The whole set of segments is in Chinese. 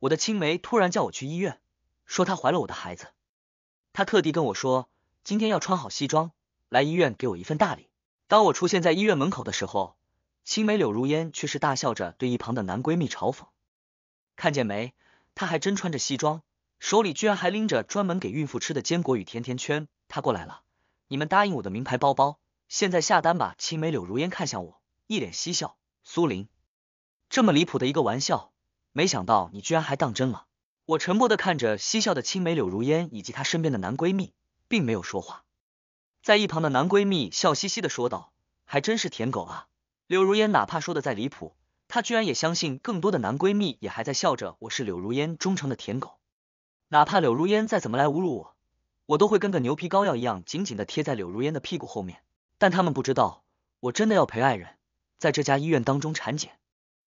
我的青梅突然叫我去医院，说她怀了我的孩子。她特地跟我说，今天要穿好西装来医院给我一份大礼。当我出现在医院门口的时候，青梅柳如烟却是大笑着对一旁的男闺蜜嘲讽：“看见没？她还真穿着西装，手里居然还拎着专门给孕妇吃的坚果与甜甜圈。”她过来了，你们答应我的名牌包包，现在下单吧。青梅柳如烟看向我，一脸嬉笑。苏林，这么离谱的一个玩笑。没想到你居然还当真了！我沉默的看着嬉笑的青梅柳如烟以及她身边的男闺蜜，并没有说话。在一旁的男闺蜜笑嘻嘻的说道：“还真是舔狗啊！”柳如烟哪怕说的再离谱，她居然也相信。更多的男闺蜜也还在笑着。我是柳如烟忠诚的舔狗，哪怕柳如烟再怎么来侮辱我，我都会跟个牛皮膏药一样紧紧的贴在柳如烟的屁股后面。但他们不知道，我真的要陪爱人，在这家医院当中产检。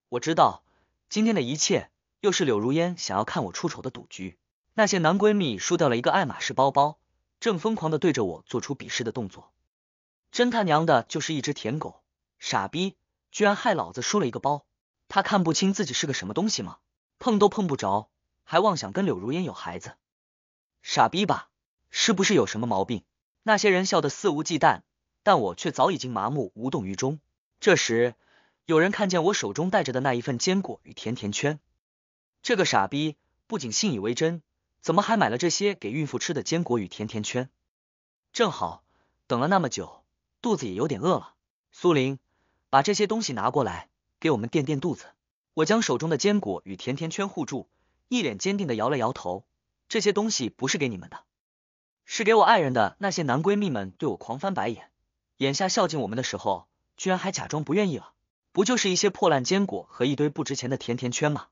我知道。今天的一切，又是柳如烟想要看我出丑的赌局。那些男闺蜜输掉了一个爱马仕包包，正疯狂的对着我做出鄙视的动作。真他娘的，就是一只舔狗，傻逼，居然害老子输了一个包。他看不清自己是个什么东西吗？碰都碰不着，还妄想跟柳如烟有孩子，傻逼吧？是不是有什么毛病？那些人笑得肆无忌惮，但我却早已经麻木，无动于衷。这时。有人看见我手中带着的那一份坚果与甜甜圈，这个傻逼不仅信以为真，怎么还买了这些给孕妇吃的坚果与甜甜圈？正好等了那么久，肚子也有点饿了。苏林，把这些东西拿过来，给我们垫垫肚子。我将手中的坚果与甜甜圈护住，一脸坚定的摇了摇头，这些东西不是给你们的，是给我爱人的。那些男闺蜜们对我狂翻白眼，眼下孝敬我们的时候，居然还假装不愿意了。不就是一些破烂坚果和一堆不值钱的甜甜圈吗？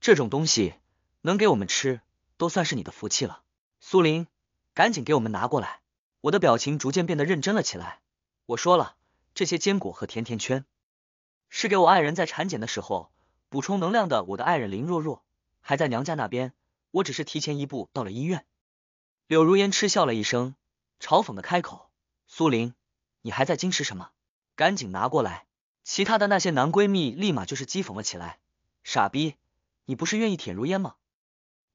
这种东西能给我们吃，都算是你的福气了。苏林，赶紧给我们拿过来。我的表情逐渐变得认真了起来。我说了，这些坚果和甜甜圈是给我爱人在产检的时候补充能量的。我的爱人林若若还在娘家那边，我只是提前一步到了医院。柳如烟嗤笑了一声，嘲讽的开口：“苏林，你还在矜持什么？赶紧拿过来。”其他的那些男闺蜜立马就是讥讽了起来：“傻逼，你不是愿意舔如烟吗？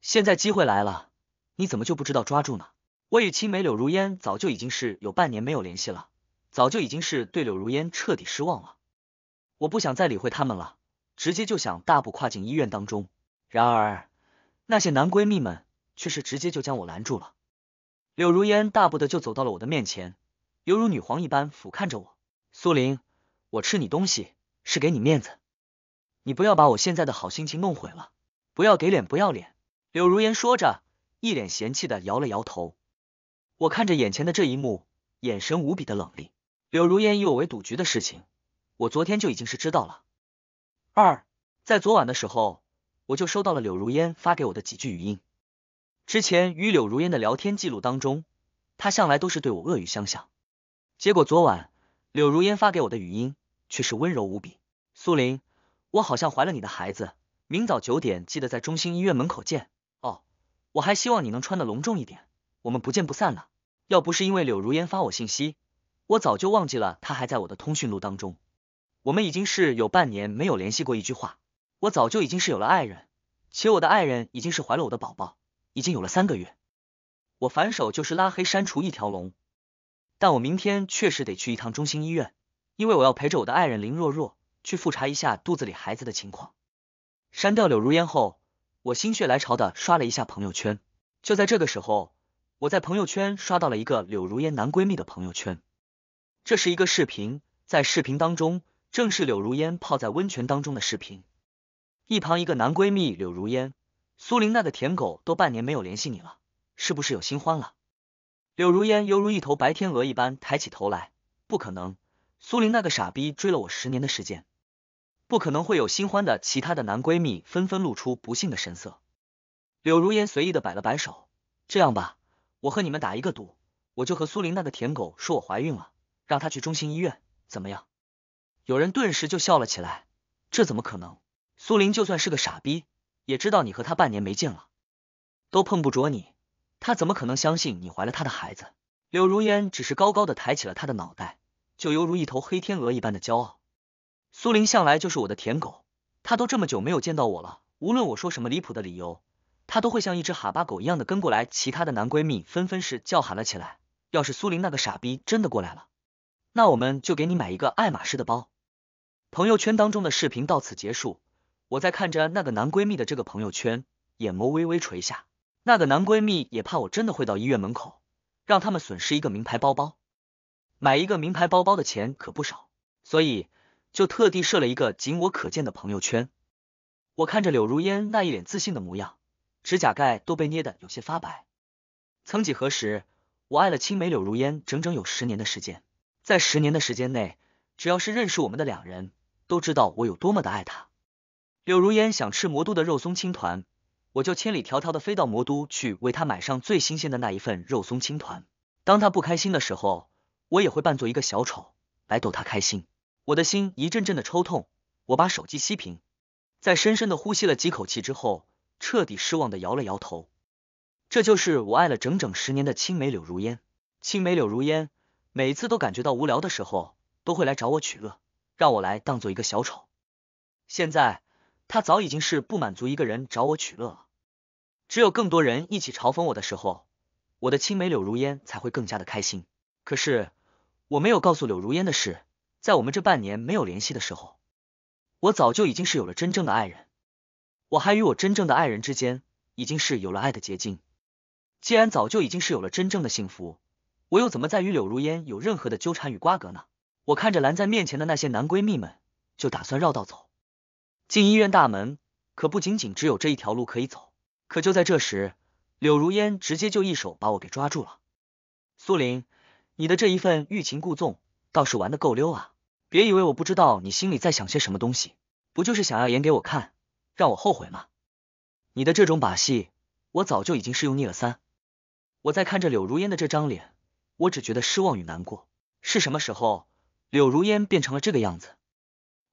现在机会来了，你怎么就不知道抓住呢？”我与青梅柳如烟早就已经是有半年没有联系了，早就已经是对柳如烟彻底失望了。我不想再理会他们了，直接就想大步跨进医院当中。然而，那些男闺蜜们却是直接就将我拦住了。柳如烟大步的就走到了我的面前，犹如女皇一般俯瞰着我，苏林。我吃你东西是给你面子，你不要把我现在的好心情弄毁了，不要给脸不要脸。柳如烟说着，一脸嫌弃的摇了摇头。我看着眼前的这一幕，眼神无比的冷厉。柳如烟以我为赌局的事情，我昨天就已经是知道了。二，在昨晚的时候，我就收到了柳如烟发给我的几句语音。之前与柳如烟的聊天记录当中，她向来都是对我恶语相向，结果昨晚。柳如烟发给我的语音却是温柔无比，苏林，我好像怀了你的孩子，明早九点记得在中心医院门口见。哦，我还希望你能穿的隆重一点，我们不见不散呢。要不是因为柳如烟发我信息，我早就忘记了她还在我的通讯录当中。我们已经是有半年没有联系过一句话，我早就已经是有了爱人，且我的爱人已经是怀了我的宝宝，已经有了三个月。我反手就是拉黑删除一条龙。但我明天确实得去一趟中心医院，因为我要陪着我的爱人林若若去复查一下肚子里孩子的情况。删掉柳如烟后，我心血来潮的刷了一下朋友圈。就在这个时候，我在朋友圈刷到了一个柳如烟男闺蜜的朋友圈。这是一个视频，在视频当中，正是柳如烟泡在温泉当中的视频。一旁一个男闺蜜，柳如烟，苏琳娜的舔狗都半年没有联系你了，是不是有新欢了？柳如烟犹如一头白天鹅一般抬起头来，不可能，苏林那个傻逼追了我十年的时间，不可能会有新欢的。其他的男闺蜜纷纷露出不幸的神色。柳如烟随意的摆了摆手，这样吧，我和你们打一个赌，我就和苏林那个舔狗说我怀孕了，让他去中心医院，怎么样？有人顿时就笑了起来，这怎么可能？苏林就算是个傻逼，也知道你和他半年没见了，都碰不着你。他怎么可能相信你怀了他的孩子？柳如烟只是高高的抬起了他的脑袋，就犹如一头黑天鹅一般的骄傲。苏林向来就是我的舔狗，他都这么久没有见到我了，无论我说什么离谱的理由，他都会像一只哈巴狗一样的跟过来。其他的男闺蜜纷纷是叫喊了起来，要是苏林那个傻逼真的过来了，那我们就给你买一个爱马仕的包。朋友圈当中的视频到此结束，我在看着那个男闺蜜的这个朋友圈，眼眸微微垂下。那个男闺蜜也怕我真的会到医院门口，让他们损失一个名牌包包，买一个名牌包包的钱可不少，所以就特地设了一个仅我可见的朋友圈。我看着柳如烟那一脸自信的模样，指甲盖都被捏得有些发白。曾几何时，我爱了青梅柳如烟整整有十年的时间，在十年的时间内，只要是认识我们的两人都知道我有多么的爱她。柳如烟想吃魔都的肉松青团。我就千里迢迢的飞到魔都去为他买上最新鲜的那一份肉松青团。当他不开心的时候，我也会扮作一个小丑来逗他开心。我的心一阵阵的抽痛，我把手机熄屏，在深深的呼吸了几口气之后，彻底失望的摇了摇头。这就是我爱了整整十年的青梅柳如烟。青梅柳如烟，每次都感觉到无聊的时候，都会来找我取乐，让我来当做一个小丑。现在他早已经是不满足一个人找我取乐了。只有更多人一起嘲讽我的时候，我的青梅柳如烟才会更加的开心。可是我没有告诉柳如烟的是，在我们这半年没有联系的时候，我早就已经是有了真正的爱人，我还与我真正的爱人之间已经是有了爱的结晶。既然早就已经是有了真正的幸福，我又怎么再与柳如烟有任何的纠缠与瓜葛呢？我看着拦在面前的那些男闺蜜们，就打算绕道走进医院大门。可不仅仅只有这一条路可以走。可就在这时，柳如烟直接就一手把我给抓住了。苏林，你的这一份欲擒故纵倒是玩的够溜啊！别以为我不知道你心里在想些什么东西，不就是想要演给我看，让我后悔吗？你的这种把戏，我早就已经是用腻了。三，我在看着柳如烟的这张脸，我只觉得失望与难过。是什么时候，柳如烟变成了这个样子？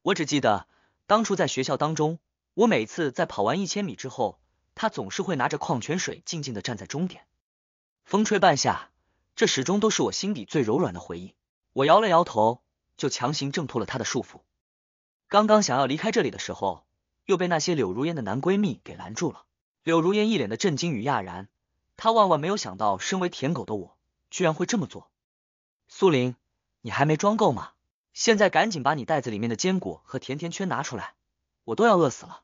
我只记得当初在学校当中，我每次在跑完一千米之后。他总是会拿着矿泉水，静静的站在终点。风吹半夏，这始终都是我心底最柔软的回忆。我摇了摇头，就强行挣脱了他的束缚。刚刚想要离开这里的时候，又被那些柳如烟的男闺蜜给拦住了。柳如烟一脸的震惊与讶然，她万万没有想到，身为舔狗的我，居然会这么做。苏林，你还没装够吗？现在赶紧把你袋子里面的坚果和甜甜圈拿出来，我都要饿死了。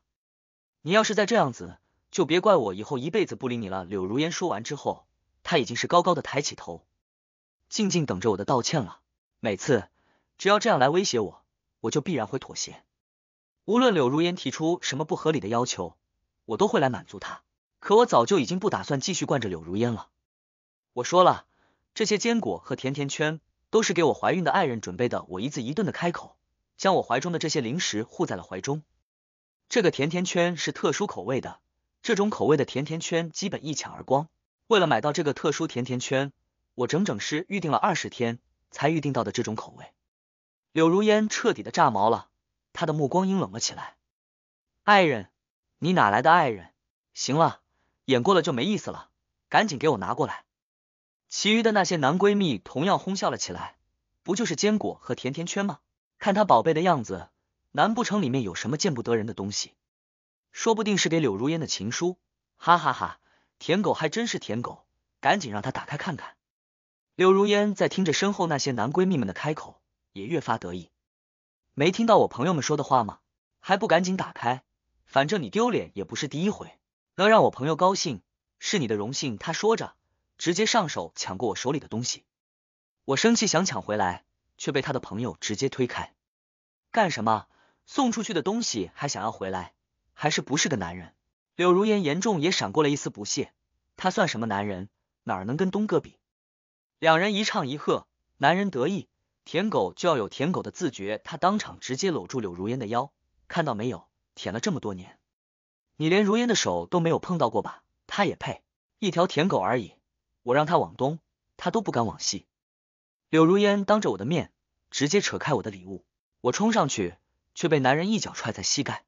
你要是再这样子。就别怪我以后一辈子不理你了。柳如烟说完之后，她已经是高高的抬起头，静静等着我的道歉了。每次只要这样来威胁我，我就必然会妥协。无论柳如烟提出什么不合理的要求，我都会来满足她。可我早就已经不打算继续惯着柳如烟了。我说了，这些坚果和甜甜圈都是给我怀孕的爱人准备的。我一字一顿的开口，将我怀中的这些零食护在了怀中。这个甜甜圈是特殊口味的。这种口味的甜甜圈基本一抢而光。为了买到这个特殊甜甜圈，我整整是预定了二十天才预定到的这种口味。柳如烟彻底的炸毛了，她的目光阴冷了起来。爱人，你哪来的爱人？行了，演过了就没意思了，赶紧给我拿过来。其余的那些男闺蜜同样哄笑了起来。不就是坚果和甜甜圈吗？看她宝贝的样子，难不成里面有什么见不得人的东西？说不定是给柳如烟的情书，哈哈哈！舔狗还真是舔狗，赶紧让他打开看看。柳如烟在听着身后那些男闺蜜们的开口，也越发得意。没听到我朋友们说的话吗？还不赶紧打开！反正你丢脸也不是第一回，能让我朋友高兴是你的荣幸。他说着，直接上手抢过我手里的东西。我生气想抢回来，却被他的朋友直接推开。干什么？送出去的东西还想要回来？还是不是个男人？柳如烟眼中也闪过了一丝不屑，他算什么男人？哪能跟东哥比？两人一唱一和，男人得意，舔狗就要有舔狗的自觉。他当场直接搂住柳如烟的腰，看到没有？舔了这么多年，你连如烟的手都没有碰到过吧？他也配？一条舔狗而已，我让他往东，他都不敢往西。柳如烟当着我的面，直接扯开我的礼物，我冲上去，却被男人一脚踹在膝盖。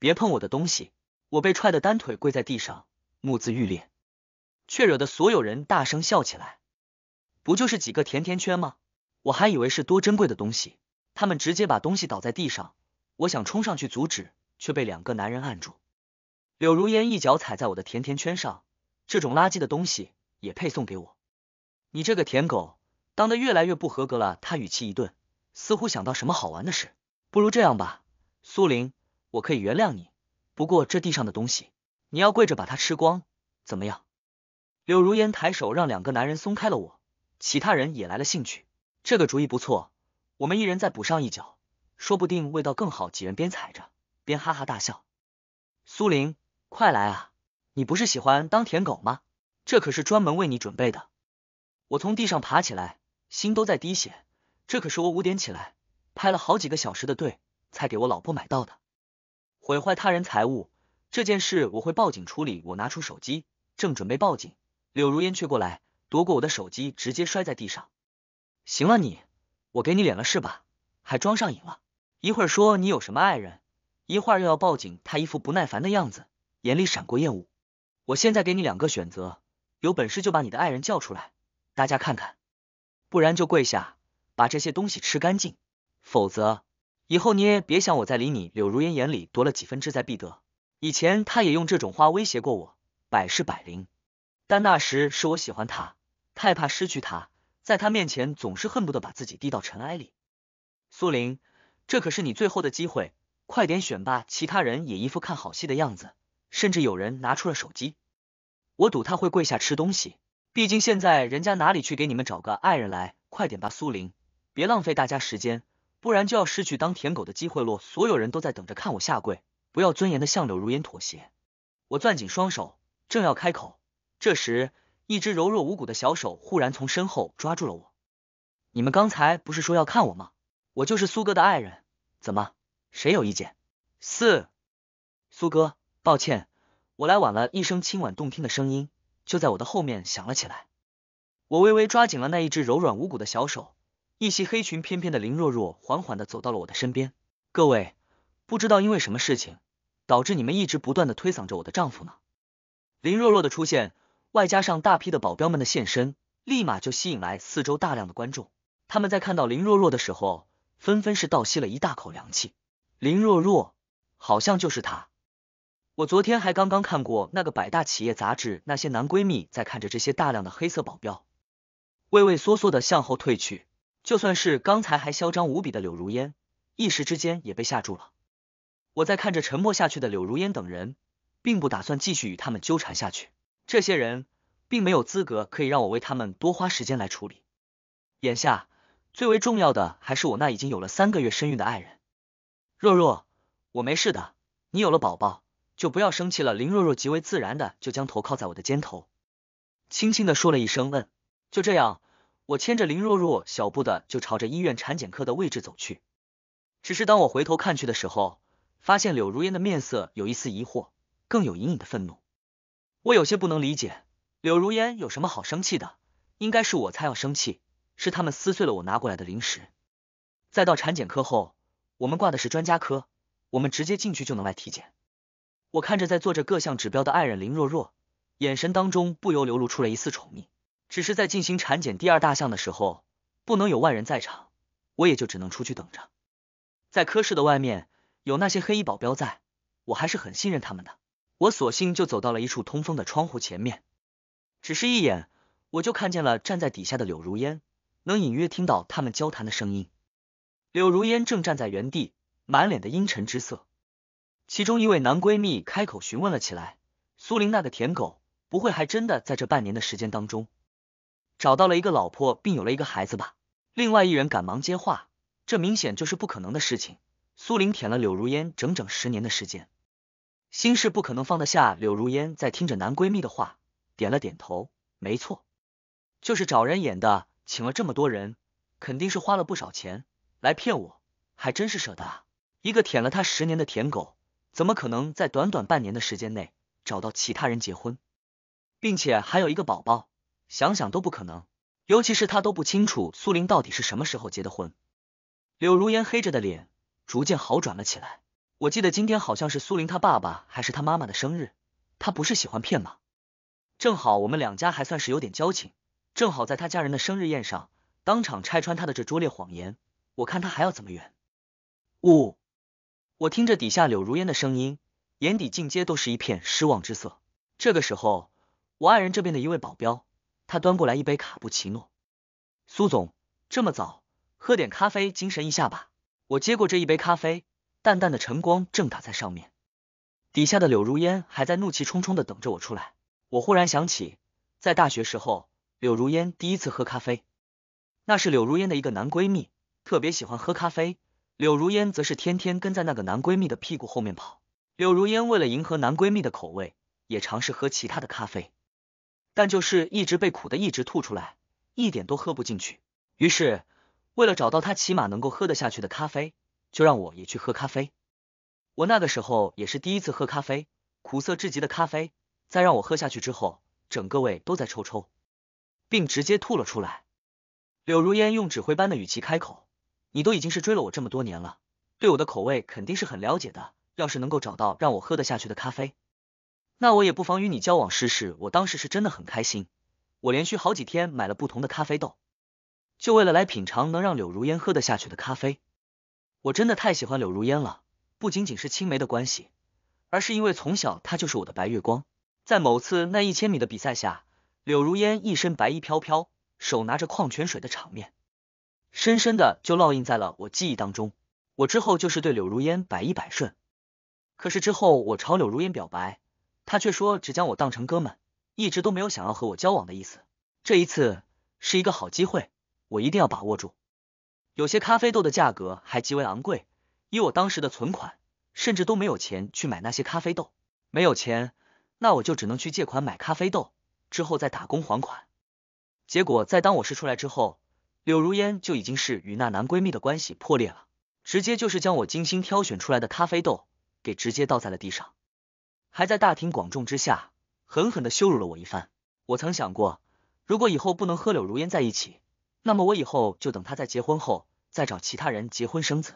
别碰我的东西！我被踹的单腿跪在地上，目眦欲裂，却惹得所有人大声笑起来。不就是几个甜甜圈吗？我还以为是多珍贵的东西。他们直接把东西倒在地上，我想冲上去阻止，却被两个男人按住。柳如烟一脚踩在我的甜甜圈上，这种垃圾的东西也配送给我？你这个舔狗，当的越来越不合格了。他语气一顿，似乎想到什么好玩的事。不如这样吧，苏林。我可以原谅你，不过这地上的东西你要跪着把它吃光，怎么样？柳如烟抬手让两个男人松开了我，其他人也来了兴趣。这个主意不错，我们一人再补上一脚，说不定味道更好。几人边踩着边哈哈大笑。苏林，快来啊！你不是喜欢当舔狗吗？这可是专门为你准备的。我从地上爬起来，心都在滴血。这可是我五点起来，排了好几个小时的队，才给我老婆买到的。毁坏他人财物这件事，我会报警处理。我拿出手机，正准备报警，柳如烟却过来夺过我的手机，直接摔在地上。行了，你，我给你脸了是吧？还装上瘾了，一会儿说你有什么爱人，一会儿又要报警。他一副不耐烦的样子，眼里闪过厌恶。我现在给你两个选择，有本事就把你的爱人叫出来，大家看看，不然就跪下，把这些东西吃干净，否则。以后你也别想我再理你。柳如烟眼里多了几分志在必得。以前她也用这种话威胁过我，百试百灵。但那时是我喜欢她，太怕失去她，在她面前总是恨不得把自己低到尘埃里。苏林，这可是你最后的机会，快点选吧！其他人也一副看好戏的样子，甚至有人拿出了手机。我赌他会跪下吃东西。毕竟现在人家哪里去给你们找个爱人来？快点吧，苏林，别浪费大家时间。不然就要失去当舔狗的机会喽。所有人都在等着看我下跪，不要尊严的向柳如烟妥协。我攥紧双手，正要开口，这时一只柔弱无骨的小手忽然从身后抓住了我。你们刚才不是说要看我吗？我就是苏哥的爱人，怎么，谁有意见？四苏哥，抱歉，我来晚了。一声轻婉动听的声音就在我的后面响了起来。我微微抓紧了那一只柔软无骨的小手。一袭黑裙翩翩的林若若缓缓的走到了我的身边。各位，不知道因为什么事情导致你们一直不断的推搡着我的丈夫呢？林若若的出现，外加上大批的保镖们的现身，立马就吸引来四周大量的观众。他们在看到林若若的时候，纷纷是倒吸了一大口凉气。林若若，好像就是她。我昨天还刚刚看过那个《百大企业》杂志，那些男闺蜜在看着这些大量的黑色保镖，畏畏缩缩的向后退去。就算是刚才还嚣张无比的柳如烟，一时之间也被吓住了。我在看着沉默下去的柳如烟等人，并不打算继续与他们纠缠下去。这些人并没有资格可以让我为他们多花时间来处理。眼下最为重要的还是我那已经有了三个月身孕的爱人，若若，我没事的。你有了宝宝，就不要生气了。林若若极为自然的就将头靠在我的肩头，轻轻的说了一声：“嗯。”就这样。我牵着林若若，小步的就朝着医院产检科的位置走去。只是当我回头看去的时候，发现柳如烟的面色有一丝疑惑，更有隐隐的愤怒。我有些不能理解，柳如烟有什么好生气的？应该是我才要生气，是他们撕碎了我拿过来的零食。再到产检科后，我们挂的是专家科，我们直接进去就能来体检。我看着在做着各项指标的爱人林若若，眼神当中不由流露出了一丝宠溺。只是在进行产检第二大项的时候，不能有外人在场，我也就只能出去等着。在科室的外面有那些黑衣保镖在，我还是很信任他们的。我索性就走到了一处通风的窗户前面，只是一眼我就看见了站在底下的柳如烟，能隐约听到他们交谈的声音。柳如烟正站在原地，满脸的阴沉之色。其中一位男闺蜜开口询问了起来：“苏琳那个舔狗，不会还真的在这半年的时间当中？”找到了一个老婆并有了一个孩子吧？另外一人赶忙接话，这明显就是不可能的事情。苏玲舔了柳如烟整整十年的时间，心事不可能放得下。柳如烟在听着男闺蜜的话，点了点头，没错，就是找人演的，请了这么多人，肯定是花了不少钱来骗我，还真是舍得啊！一个舔了他十年的舔狗，怎么可能在短短半年的时间内找到其他人结婚，并且还有一个宝宝？想想都不可能，尤其是他都不清楚苏林到底是什么时候结的婚。柳如烟黑着的脸逐渐好转了起来。我记得今天好像是苏林他爸爸还是他妈妈的生日，他不是喜欢骗吗？正好我们两家还算是有点交情，正好在他家人的生日宴上当场拆穿他的这拙劣谎言，我看他还要怎么圆？呜。我听着底下柳如烟的声音，眼底尽皆都是一片失望之色。这个时候，我爱人这边的一位保镖。他端过来一杯卡布奇诺，苏总这么早，喝点咖啡精神一下吧。我接过这一杯咖啡，淡淡的晨光正打在上面，底下的柳如烟还在怒气冲冲的等着我出来。我忽然想起，在大学时候，柳如烟第一次喝咖啡，那是柳如烟的一个男闺蜜特别喜欢喝咖啡，柳如烟则是天天跟在那个男闺蜜的屁股后面跑。柳如烟为了迎合男闺蜜的口味，也尝试喝其他的咖啡。但就是一直被苦的，一直吐出来，一点都喝不进去。于是，为了找到他起码能够喝得下去的咖啡，就让我也去喝咖啡。我那个时候也是第一次喝咖啡，苦涩至极的咖啡，在让我喝下去之后，整个胃都在抽抽，并直接吐了出来。柳如烟用指挥般的语气开口：“你都已经是追了我这么多年了，对我的口味肯定是很了解的。要是能够找到让我喝得下去的咖啡。”那我也不妨与你交往试试。我当时是真的很开心，我连续好几天买了不同的咖啡豆，就为了来品尝能让柳如烟喝得下去的咖啡。我真的太喜欢柳如烟了，不仅仅是青梅的关系，而是因为从小她就是我的白月光。在某次那一千米的比赛下，柳如烟一身白衣飘飘，手拿着矿泉水的场面，深深的就烙印在了我记忆当中。我之后就是对柳如烟百依百顺。可是之后我朝柳如烟表白。他却说只将我当成哥们，一直都没有想要和我交往的意思。这一次是一个好机会，我一定要把握住。有些咖啡豆的价格还极为昂贵，以我当时的存款，甚至都没有钱去买那些咖啡豆。没有钱，那我就只能去借款买咖啡豆，之后再打工还款。结果在当我试出来之后，柳如烟就已经是与那男闺蜜的关系破裂了，直接就是将我精心挑选出来的咖啡豆给直接倒在了地上。还在大庭广众之下狠狠的羞辱了我一番。我曾想过，如果以后不能和柳如烟在一起，那么我以后就等他在结婚后再找其他人结婚生子。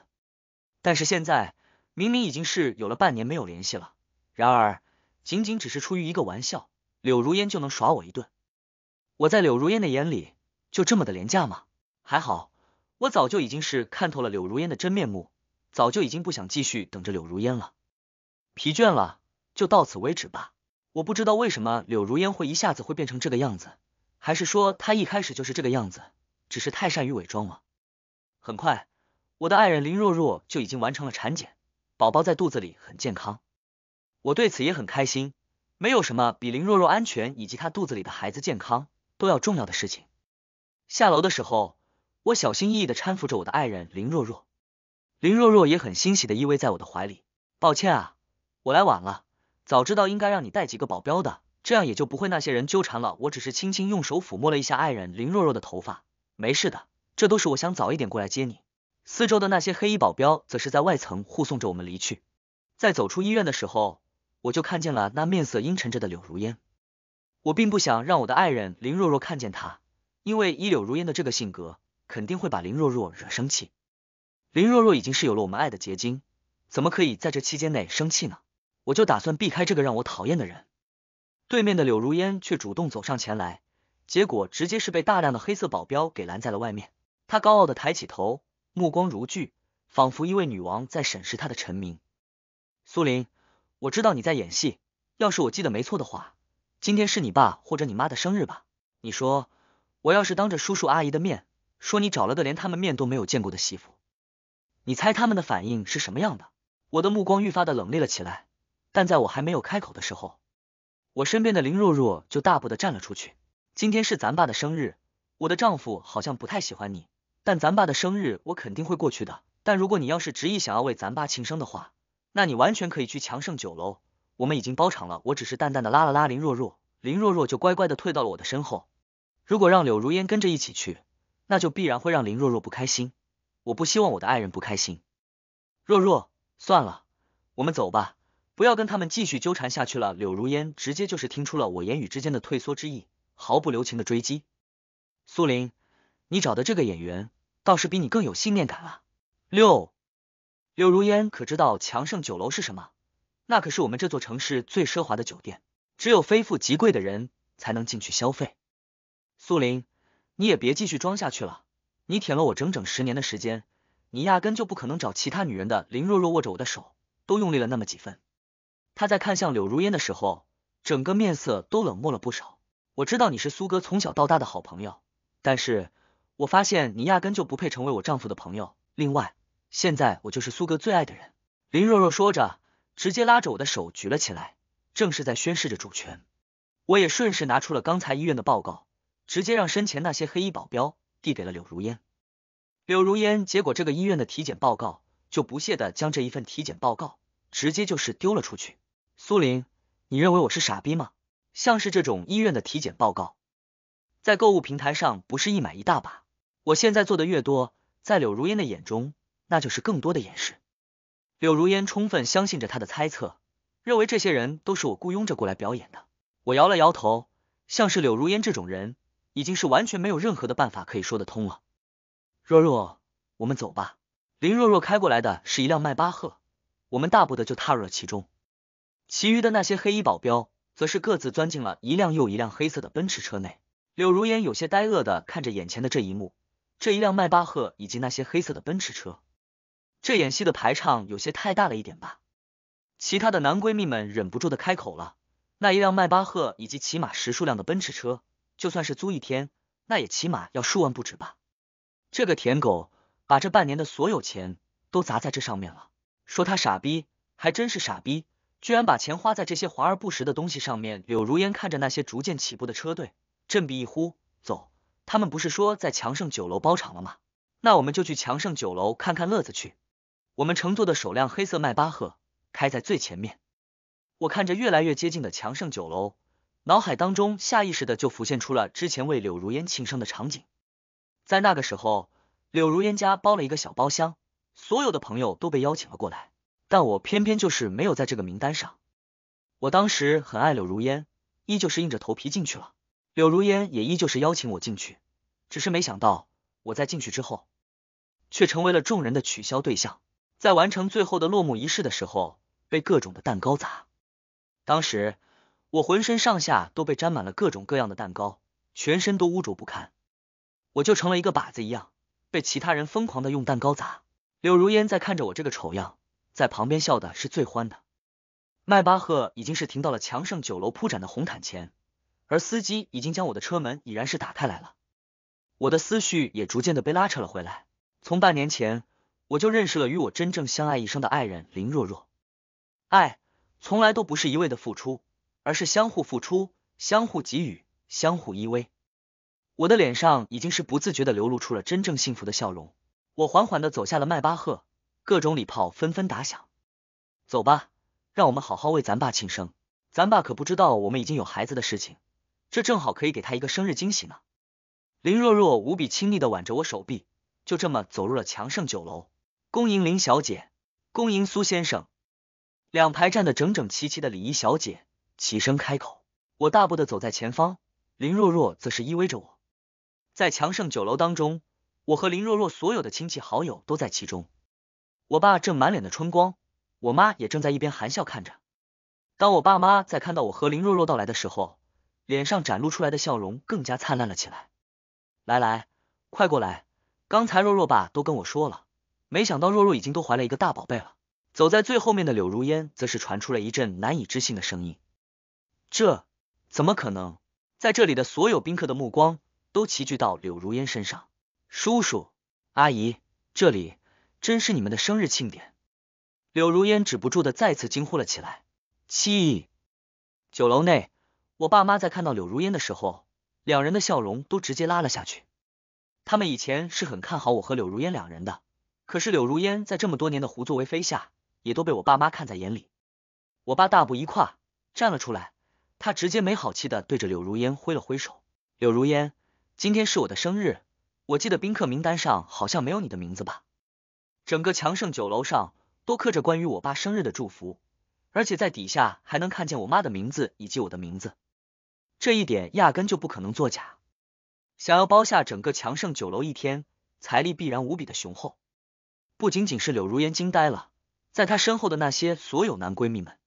但是现在明明已经是有了半年没有联系了，然而仅仅只是出于一个玩笑，柳如烟就能耍我一顿。我在柳如烟的眼里就这么的廉价吗？还好，我早就已经是看透了柳如烟的真面目，早就已经不想继续等着柳如烟了。疲倦了。就到此为止吧。我不知道为什么柳如烟会一下子会变成这个样子，还是说她一开始就是这个样子，只是太善于伪装了。很快，我的爱人林若若就已经完成了产检，宝宝在肚子里很健康，我对此也很开心。没有什么比林若若安全以及她肚子里的孩子健康都要重要的事情。下楼的时候，我小心翼翼的搀扶着我的爱人林若若，林若若也很欣喜的依偎在我的怀里。抱歉啊，我来晚了。早知道应该让你带几个保镖的，这样也就不会那些人纠缠了。我只是轻轻用手抚摸了一下爱人林若若的头发，没事的，这都是我想早一点过来接你。四周的那些黑衣保镖则是在外层护送着我们离去。在走出医院的时候，我就看见了那面色阴沉着的柳如烟。我并不想让我的爱人林若若看见他，因为以柳如烟的这个性格，肯定会把林若若惹生气。林若若已经是有了我们爱的结晶，怎么可以在这期间内生气呢？我就打算避开这个让我讨厌的人，对面的柳如烟却主动走上前来，结果直接是被大量的黑色保镖给拦在了外面。她高傲的抬起头，目光如炬，仿佛一位女王在审视她的臣民。苏林，我知道你在演戏。要是我记得没错的话，今天是你爸或者你妈的生日吧？你说，我要是当着叔叔阿姨的面说你找了个连他们面都没有见过的媳妇，你猜他们的反应是什么样的？我的目光愈发的冷冽了起来。但在我还没有开口的时候，我身边的林若若就大步的站了出去。今天是咱爸的生日，我的丈夫好像不太喜欢你，但咱爸的生日我肯定会过去的。但如果你要是执意想要为咱爸庆生的话，那你完全可以去强盛酒楼，我们已经包场了。我只是淡淡的拉了拉林若若，林若若就乖乖的退到了我的身后。如果让柳如烟跟着一起去，那就必然会让林若若不开心。我不希望我的爱人不开心。若若，算了，我们走吧。不要跟他们继续纠缠下去了。柳如烟直接就是听出了我言语之间的退缩之意，毫不留情的追击。苏林，你找的这个演员倒是比你更有信念感了。六，柳如烟可知道强盛酒楼是什么？那可是我们这座城市最奢华的酒店，只有非富即贵的人才能进去消费。苏林，你也别继续装下去了。你舔了我整整十年的时间，你压根就不可能找其他女人的。林若若握着我的手，都用力了那么几分。他在看向柳如烟的时候，整个面色都冷漠了不少。我知道你是苏哥从小到大的好朋友，但是我发现你压根就不配成为我丈夫的朋友。另外，现在我就是苏哥最爱的人。林若若说着，直接拉着我的手举了起来，正是在宣示着主权。我也顺势拿出了刚才医院的报告，直接让身前那些黑衣保镖递给了柳如烟。柳如烟结果这个医院的体检报告，就不屑的将这一份体检报告直接就是丢了出去。苏林，你认为我是傻逼吗？像是这种医院的体检报告，在购物平台上不是一买一大把？我现在做的越多，在柳如烟的眼中，那就是更多的掩饰。柳如烟充分相信着他的猜测，认为这些人都是我雇佣着过来表演的。我摇了摇头，像是柳如烟这种人，已经是完全没有任何的办法可以说得通了。若若，我们走吧。林若若开过来的是一辆迈巴赫，我们大步的就踏入了其中。其余的那些黑衣保镖则是各自钻进了一辆又一辆黑色的奔驰车内。柳如烟有些呆愕的看着眼前的这一幕，这一辆迈巴赫以及那些黑色的奔驰车，这演戏的排场有些太大了一点吧？其他的男闺蜜们忍不住的开口了：“那一辆迈巴赫以及起码十数辆的奔驰车，就算是租一天，那也起码要数万不止吧？这个舔狗把这半年的所有钱都砸在这上面了，说他傻逼，还真是傻逼。”居然把钱花在这些华而不实的东西上面。柳如烟看着那些逐渐起步的车队，振臂一呼：“走，他们不是说在强盛酒楼包场了吗？那我们就去强盛酒楼看看乐子去。”我们乘坐的首辆黑色迈巴赫开在最前面。我看着越来越接近的强盛酒楼，脑海当中下意识的就浮现出了之前为柳如烟庆生的场景。在那个时候，柳如烟家包了一个小包厢，所有的朋友都被邀请了过来。但我偏偏就是没有在这个名单上。我当时很爱柳如烟，依旧是硬着头皮进去了。柳如烟也依旧是邀请我进去，只是没想到我在进去之后，却成为了众人的取消对象。在完成最后的落幕仪式的时候，被各种的蛋糕砸。当时我浑身上下都被沾满了各种各样的蛋糕，全身都污浊不堪，我就成了一个靶子一样，被其他人疯狂的用蛋糕砸。柳如烟在看着我这个丑样。在旁边笑的是最欢的，迈巴赫已经是停到了强盛酒楼铺展的红毯前，而司机已经将我的车门已然是打开来了。我的思绪也逐渐的被拉扯了回来。从半年前，我就认识了与我真正相爱一生的爱人林若若。爱从来都不是一味的付出，而是相互付出、相互给予、相互依偎。我的脸上已经是不自觉的流露出了真正幸福的笑容。我缓缓的走下了迈巴赫。各种礼炮纷纷打响，走吧，让我们好好为咱爸庆生。咱爸可不知道我们已经有孩子的事情，这正好可以给他一个生日惊喜呢。林若若无比亲昵的挽着我手臂，就这么走入了强盛酒楼。恭迎林小姐，恭迎苏先生。两排站得整整齐齐的礼仪小姐齐声开口。我大步的走在前方，林若若则是依偎着我。在强盛酒楼当中，我和林若若所有的亲戚好友都在其中。我爸正满脸的春光，我妈也正在一边含笑看着。当我爸妈在看到我和林若若到来的时候，脸上展露出来的笑容更加灿烂了起来。来来，快过来！刚才若若爸都跟我说了，没想到若若已经都怀了一个大宝贝了。走在最后面的柳如烟则是传出了一阵难以置信的声音：“这怎么可能？”在这里的所有宾客的目光都齐聚到柳如烟身上。叔叔，阿姨，这里。真是你们的生日庆典！柳如烟止不住的再次惊呼了起来。七，酒楼内，我爸妈在看到柳如烟的时候，两人的笑容都直接拉了下去。他们以前是很看好我和柳如烟两人的，可是柳如烟在这么多年的胡作为非下，也都被我爸妈看在眼里。我爸大步一跨站了出来，他直接没好气的对着柳如烟挥了挥手。柳如烟，今天是我的生日，我记得宾客名单上好像没有你的名字吧？整个强盛酒楼上都刻着关于我爸生日的祝福，而且在底下还能看见我妈的名字以及我的名字，这一点压根就不可能作假。想要包下整个强盛酒楼一天，财力必然无比的雄厚。不仅仅是柳如烟惊呆了，在她身后的那些所有男闺蜜们，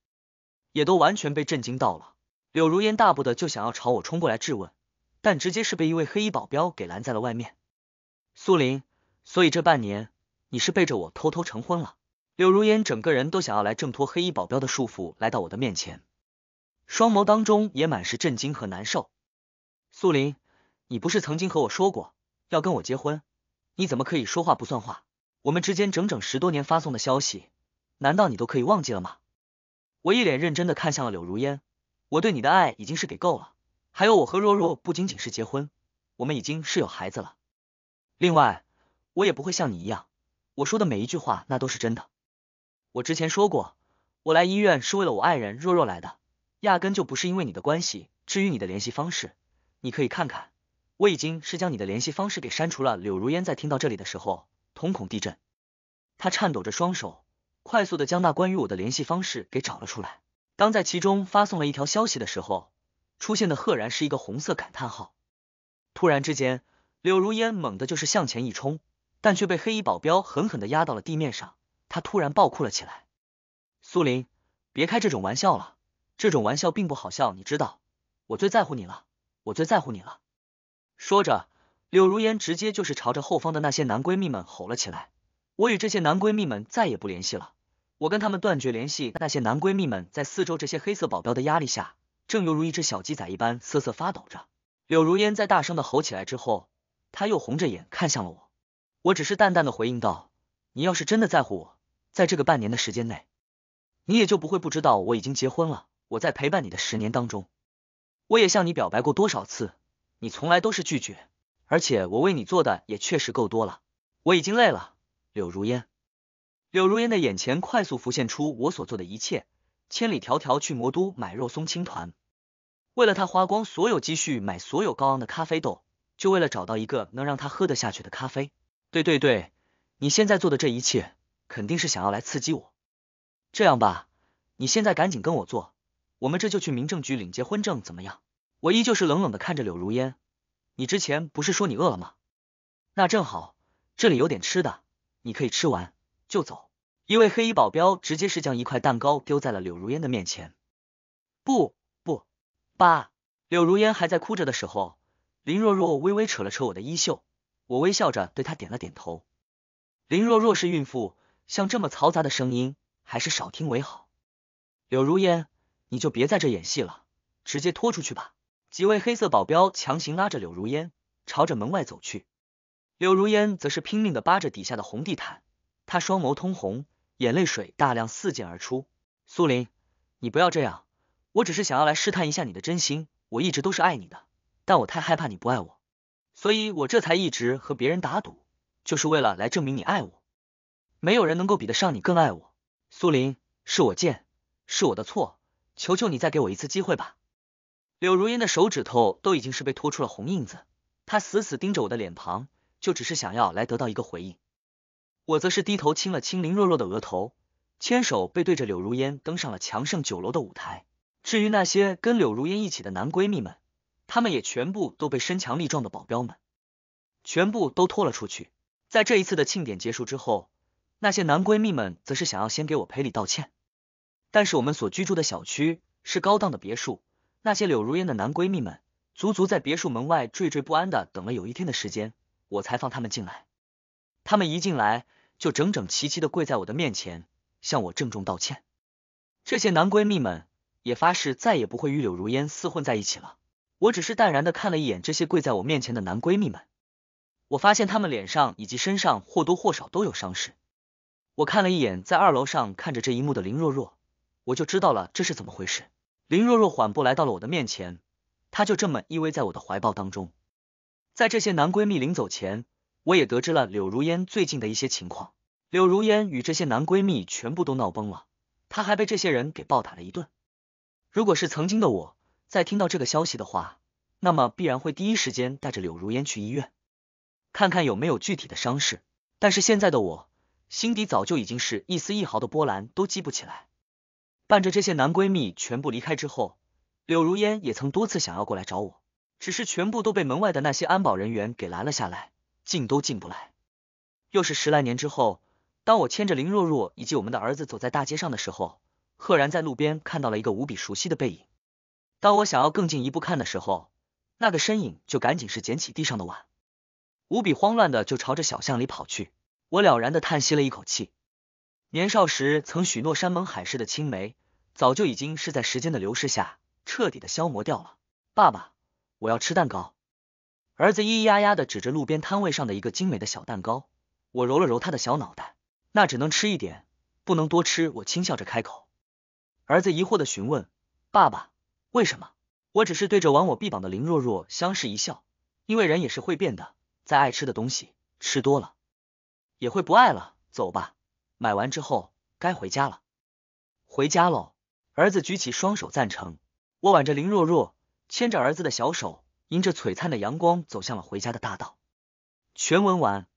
也都完全被震惊到了。柳如烟大步的就想要朝我冲过来质问，但直接是被一位黑衣保镖给拦在了外面。苏林，所以这半年。你是背着我偷偷成婚了？柳如烟整个人都想要来挣脱黑衣保镖的束缚，来到我的面前，双眸当中也满是震惊和难受。素林，你不是曾经和我说过要跟我结婚？你怎么可以说话不算话？我们之间整整十多年发送的消息，难道你都可以忘记了吗？我一脸认真的看向了柳如烟，我对你的爱已经是给够了。还有我和若若不仅仅是结婚，我们已经是有孩子了。另外，我也不会像你一样。我说的每一句话，那都是真的。我之前说过，我来医院是为了我爱人若若来的，压根就不是因为你的关系。至于你的联系方式，你可以看看，我已经是将你的联系方式给删除了。柳如烟在听到这里的时候，瞳孔地震，她颤抖着双手，快速的将那关于我的联系方式给找了出来。当在其中发送了一条消息的时候，出现的赫然是一个红色感叹号。突然之间，柳如烟猛地就是向前一冲。但却被黑衣保镖狠狠的压到了地面上，他突然暴哭了起来。苏林，别开这种玩笑了，这种玩笑并不好笑，你知道，我最在乎你了，我最在乎你了。说着，柳如烟直接就是朝着后方的那些男闺蜜们吼了起来：“我与这些男闺蜜们再也不联系了，我跟他们断绝联系。”那些男闺蜜们在四周这些黑色保镖的压力下，正犹如一只小鸡仔一般瑟瑟发抖着。柳如烟在大声的吼起来之后，她又红着眼看向了我。我只是淡淡的回应道：“你要是真的在乎我，在这个半年的时间内，你也就不会不知道我已经结婚了。我在陪伴你的十年当中，我也向你表白过多少次，你从来都是拒绝。而且我为你做的也确实够多了，我已经累了。”柳如烟，柳如烟的眼前快速浮现出我所做的一切：千里迢迢去魔都买肉松青团，为了他花光所有积蓄买所有高昂的咖啡豆，就为了找到一个能让他喝得下去的咖啡。对对对，你现在做的这一切肯定是想要来刺激我。这样吧，你现在赶紧跟我做，我们这就去民政局领结婚证，怎么样？我依旧是冷冷的看着柳如烟，你之前不是说你饿了吗？那正好，这里有点吃的，你可以吃完就走。一位黑衣保镖直接是将一块蛋糕丢在了柳如烟的面前。不不，爸！柳如烟还在哭着的时候，林若若微微扯了扯我的衣袖。我微笑着对他点了点头。林若若是孕妇，像这么嘈杂的声音，还是少听为好。柳如烟，你就别在这演戏了，直接拖出去吧。几位黑色保镖强行拉着柳如烟朝着门外走去，柳如烟则是拼命的扒着底下的红地毯，她双眸通红，眼泪水大量四溅而出。苏林，你不要这样，我只是想要来试探一下你的真心，我一直都是爱你的，但我太害怕你不爱我。所以我这才一直和别人打赌，就是为了来证明你爱我。没有人能够比得上你更爱我，苏林，是我贱，是我的错，求求你再给我一次机会吧。柳如烟的手指头都已经是被拖出了红印子，她死死盯着我的脸庞，就只是想要来得到一个回应。我则是低头亲了亲林若若的额头，牵手背对着柳如烟登上了强盛酒楼的舞台。至于那些跟柳如烟一起的男闺蜜们。他们也全部都被身强力壮的保镖们全部都拖了出去。在这一次的庆典结束之后，那些男闺蜜们则是想要先给我赔礼道歉。但是我们所居住的小区是高档的别墅，那些柳如烟的男闺蜜们足足在别墅门外惴惴不安的等了有一天的时间，我才放他们进来。他们一进来就整整齐齐的跪在我的面前，向我郑重道歉。这些男闺蜜们也发誓再也不会与柳如烟厮混在一起了。我只是淡然的看了一眼这些跪在我面前的男闺蜜们，我发现他们脸上以及身上或多或少都有伤势。我看了一眼在二楼上看着这一幕的林若若，我就知道了这是怎么回事。林若若缓步来到了我的面前，她就这么依偎在我的怀抱当中。在这些男闺蜜临走前，我也得知了柳如烟最近的一些情况。柳如烟与这些男闺蜜全部都闹崩了，她还被这些人给暴打了一顿。如果是曾经的我。在听到这个消息的话，那么必然会第一时间带着柳如烟去医院，看看有没有具体的伤势。但是现在的我，心底早就已经是一丝一毫的波澜都激不起来。伴着这些男闺蜜全部离开之后，柳如烟也曾多次想要过来找我，只是全部都被门外的那些安保人员给拦了下来，进都进不来。又是十来年之后，当我牵着林若若以及我们的儿子走在大街上的时候，赫然在路边看到了一个无比熟悉的背影。当我想要更进一步看的时候，那个身影就赶紧是捡起地上的碗，无比慌乱的就朝着小巷里跑去。我了然的叹息了一口气，年少时曾许诺山盟海誓的青梅，早就已经是在时间的流逝下彻底的消磨掉了。爸爸，我要吃蛋糕。儿子咿咿呀呀的指着路边摊位上的一个精美的小蛋糕，我揉了揉他的小脑袋，那只能吃一点，不能多吃。我轻笑着开口。儿子疑惑的询问：“爸爸。”为什么？我只是对着挽我臂膀的林若若相视一笑，因为人也是会变的，再爱吃的东西吃多了，也会不爱了。走吧，买完之后该回家了，回家喽！儿子举起双手赞成。我挽着林若若，牵着儿子的小手，迎着璀璨的阳光，走向了回家的大道。全文完。